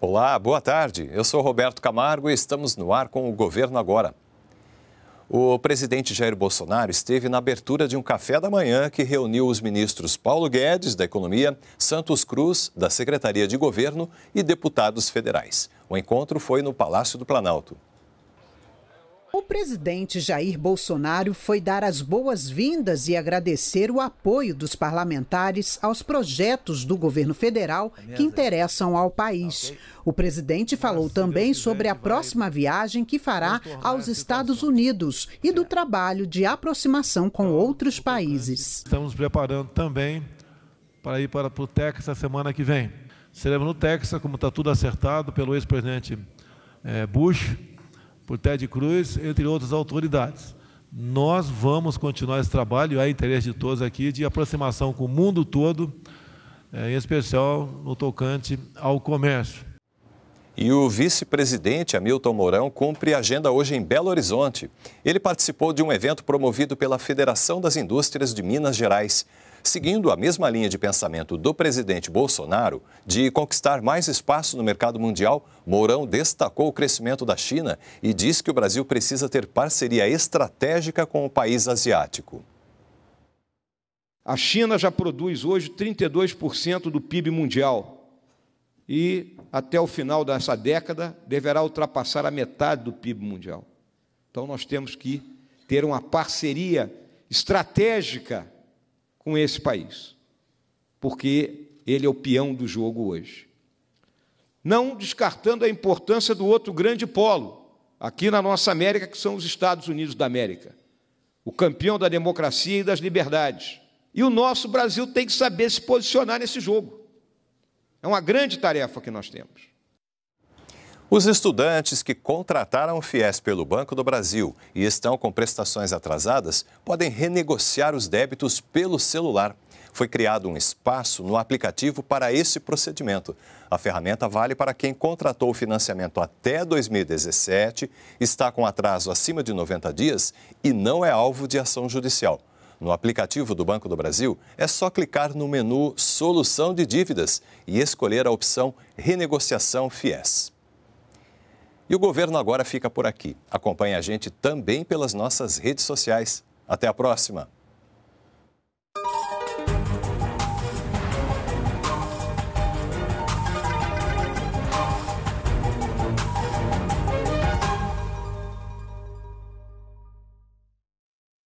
Olá, boa tarde. Eu sou Roberto Camargo e estamos no ar com o Governo Agora. O presidente Jair Bolsonaro esteve na abertura de um café da manhã que reuniu os ministros Paulo Guedes, da Economia, Santos Cruz, da Secretaria de Governo e deputados federais. O encontro foi no Palácio do Planalto. O presidente Jair Bolsonaro foi dar as boas-vindas e agradecer o apoio dos parlamentares aos projetos do governo federal tá que interessam ao tá país. O presidente falou também sobre a próxima viagem que fará aos Estados Unidos e do trabalho de aproximação com então, outros países. Estamos preparando também para ir para o Texas semana que vem. Seremos no Texas, como está tudo acertado pelo ex-presidente eh, Bush por Ted Cruz, entre outras autoridades. Nós vamos continuar esse trabalho, há interesse de todos aqui, de aproximação com o mundo todo, eh, em especial no tocante ao comércio. E o vice-presidente Hamilton Mourão cumpre agenda hoje em Belo Horizonte. Ele participou de um evento promovido pela Federação das Indústrias de Minas Gerais seguindo a mesma linha de pensamento do presidente Bolsonaro de conquistar mais espaço no mercado mundial, Mourão destacou o crescimento da China e diz que o Brasil precisa ter parceria estratégica com o país asiático. A China já produz hoje 32% do PIB mundial e, até o final dessa década, deverá ultrapassar a metade do PIB mundial. Então, nós temos que ter uma parceria estratégica com esse país, porque ele é o peão do jogo hoje. Não descartando a importância do outro grande polo, aqui na nossa América, que são os Estados Unidos da América, o campeão da democracia e das liberdades. E o nosso Brasil tem que saber se posicionar nesse jogo. É uma grande tarefa que nós temos. Os estudantes que contrataram o FIES pelo Banco do Brasil e estão com prestações atrasadas podem renegociar os débitos pelo celular. Foi criado um espaço no aplicativo para esse procedimento. A ferramenta vale para quem contratou o financiamento até 2017, está com atraso acima de 90 dias e não é alvo de ação judicial. No aplicativo do Banco do Brasil, é só clicar no menu Solução de Dívidas e escolher a opção Renegociação FIES. E o governo agora fica por aqui. Acompanhe a gente também pelas nossas redes sociais. Até a próxima!